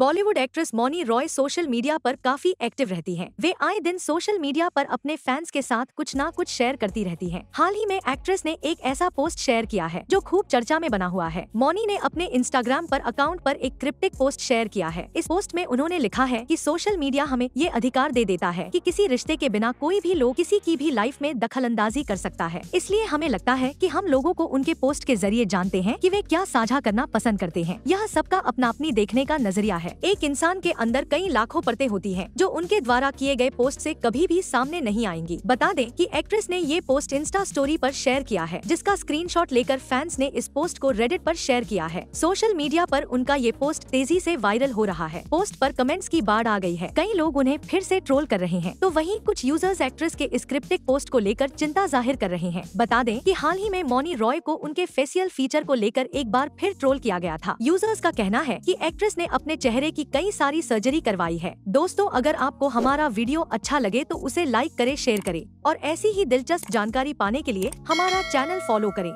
Bollywood actress Mouni Roy social media पर काफी active रहती हैं। वे आए दिन सोशल मीडिया पर अपने फैंस के साथ कुछ ना कुछ शेयर करती रहती हैं। हाल ही में एक्ट्रेस ने एक ऐसा पोस्ट शेयर किया है जो खूब चर्चा में बना हुआ है मौनी ने अपने इंस्टाग्राम पर अकाउंट पर एक क्रिप्टिक पोस्ट शेयर किया है इस पोस्ट में उन्होंने लिखा है की सोशल मीडिया हमें ये अधिकार दे देता है कि किसी रिश्ते के बिना कोई भी लोग किसी की भी लाइफ में दखल कर सकता है इसलिए हमें लगता है की हम लोगो को उनके पोस्ट के जरिए जानते हैं की वे क्या साझा करना पसंद करते हैं यह सबका अपना अपनी देखने का नजरिया है एक इंसान के अंदर कई लाखों परतें होती हैं जो उनके द्वारा किए गए पोस्ट से कभी भी सामने नहीं आएंगी बता दें कि एक्ट्रेस ने ये पोस्ट इंस्टा स्टोरी पर शेयर किया है जिसका स्क्रीनशॉट लेकर फैंस ने इस पोस्ट को रेडिट पर शेयर किया है सोशल मीडिया पर उनका ये पोस्ट तेजी से वायरल हो रहा है पोस्ट पर कमेंट्स की बाढ़ आ गई है कई लोग उन्हें फिर से ट्रोल कर रहे हैं तो वहीं कुछ यूजर्स एक्ट्रेस के स्क्रिप्टिक पोस्ट को लेकर चिंता जाहिर कर रहे हैं बता दें कि हाल ही में मौनी रॉय को उनके फेसियल फीचर को लेकर एक बार फिर ट्रोल किया गया था यूजर्स का कहना है कि एक्ट्रेस ने अपने चेहरे चेहरे की कई सारी सर्जरी करवाई है दोस्तों अगर आपको हमारा वीडियो अच्छा लगे तो उसे लाइक करे शेयर करे और ऐसी ही दिलचस्प जानकारी पाने के लिए हमारा चैनल फॉलो करें